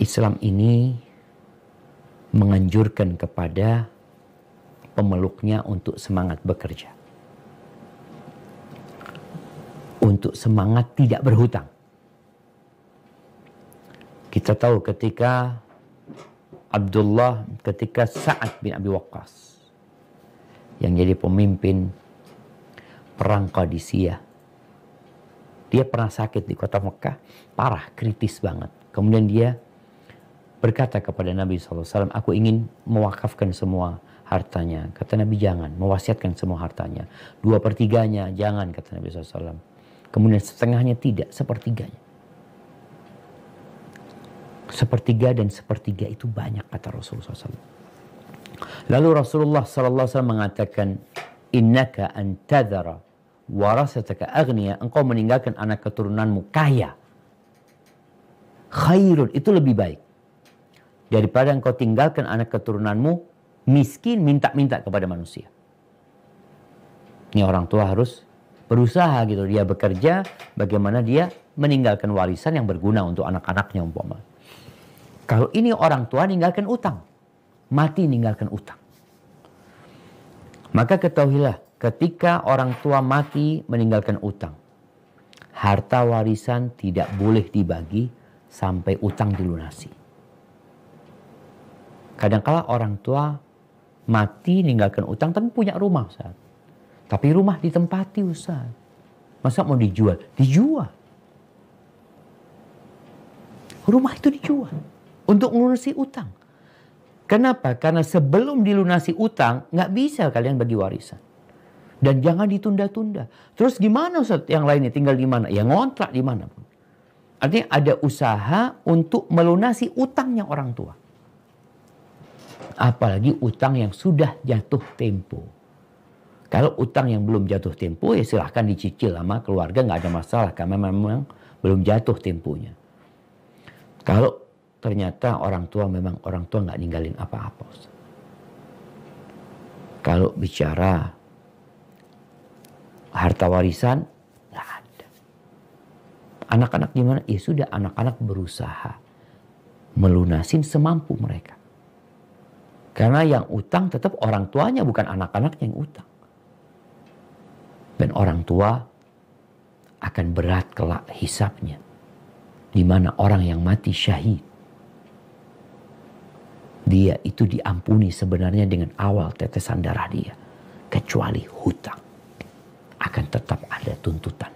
Islam ini menganjurkan kepada pemeluknya untuk semangat bekerja. Untuk semangat tidak berhutang. Kita tahu ketika Abdullah ketika Sa'ad bin Abi Waqqas yang jadi pemimpin perang Qadisiyah. Dia pernah sakit di kota Mekah, parah, kritis banget. Kemudian dia berkata kepada Nabi SAW, aku ingin mewakafkan semua hartanya. Kata Nabi jangan, mewasiatkan semua hartanya. Dua pertiganya jangan, kata Nabi SAW. Kemudian setengahnya tidak, sepertiganya. Sepertiga dan sepertiga itu banyak kata Rasulullah SAW. Lalu Rasulullah SAW mengatakan, Innaka antadara warasataka agniya. Engkau meninggalkan anak keturunanmu kaya. Khairun, itu lebih baik daripada engkau tinggalkan anak keturunanmu miskin minta-minta kepada manusia. Ini orang tua harus berusaha gitu. Dia bekerja bagaimana dia meninggalkan warisan yang berguna untuk anak-anaknya umpama. Kalau ini orang tua ninggalkan utang. Mati ninggalkan utang. Maka ketahuilah ketika orang tua mati meninggalkan utang. Harta warisan tidak boleh dibagi sampai utang dilunasi. Kadangkala orang tua mati ninggalkan utang tapi punya rumah Ustaz. Tapi rumah ditempati Ustaz. Masa mau dijual? Dijual. Rumah itu dijual untuk melunasi utang. Kenapa? Karena sebelum dilunasi utang nggak bisa kalian bagi warisan. Dan jangan ditunda-tunda. Terus gimana Ustaz yang lainnya tinggal di mana? Ya ngontrak di mana pun. Artinya ada usaha untuk melunasi utangnya orang tua. Apalagi utang yang sudah jatuh tempo. Kalau utang yang belum jatuh tempo ya silahkan dicicil sama keluarga nggak ada masalah karena memang belum jatuh temponya. Kalau ternyata orang tua memang orang tua nggak ninggalin apa-apa. Kalau bicara harta warisan nggak ada. Anak-anak gimana? Ya sudah anak-anak berusaha melunasin semampu mereka. Karena yang utang tetap orang tuanya bukan anak-anaknya yang utang. Dan orang tua akan berat kelak hisapnya. Di mana orang yang mati syahid. Dia itu diampuni sebenarnya dengan awal tetesan darah dia. Kecuali hutang. Akan tetap ada tuntutan